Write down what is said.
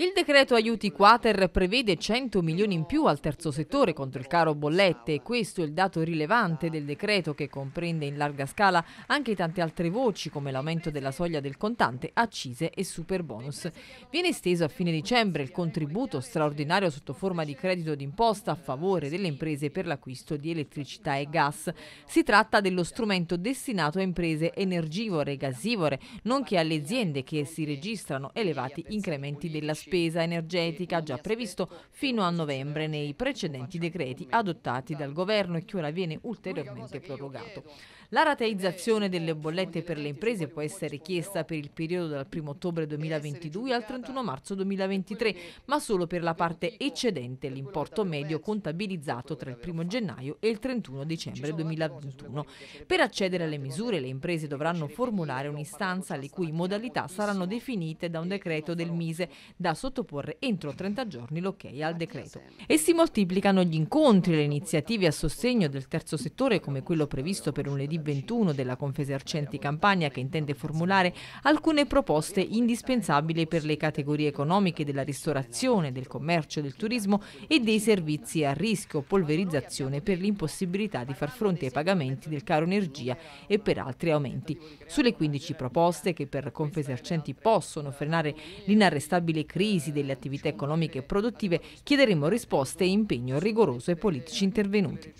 Il decreto aiuti quater prevede 100 milioni in più al terzo settore contro il caro bollette. e Questo è il dato rilevante del decreto che comprende in larga scala anche tante altre voci come l'aumento della soglia del contante, accise e super bonus. Viene esteso a fine dicembre il contributo straordinario sotto forma di credito d'imposta a favore delle imprese per l'acquisto di elettricità e gas. Si tratta dello strumento destinato a imprese energivore e gasivore, nonché alle aziende che si registrano elevati incrementi della spesa spesa energetica già previsto fino a novembre nei precedenti decreti adottati dal governo e che ora viene ulteriormente prorogato. La rateizzazione delle bollette per le imprese può essere richiesta per il periodo dal 1 ottobre 2022 al 31 marzo 2023, ma solo per la parte eccedente l'importo medio contabilizzato tra il 1 gennaio e il 31 dicembre 2021. Per accedere alle misure le imprese dovranno formulare un'istanza le cui modalità saranno definite da un decreto del Mise da sottoporre entro 30 giorni l'ok al decreto. E si moltiplicano gli incontri e le iniziative a sostegno del terzo settore come quello previsto per lunedì 21 della Confesercenti Campania che intende formulare alcune proposte indispensabili per le categorie economiche della ristorazione, del commercio, del turismo e dei servizi a rischio polverizzazione per l'impossibilità di far fronte ai pagamenti del caro energia e per altri aumenti. Sulle 15 proposte che per Confesercenti possono frenare l'inarrestabile crisi crisi delle attività economiche e produttive chiederemo risposte e impegno rigoroso ai politici intervenuti.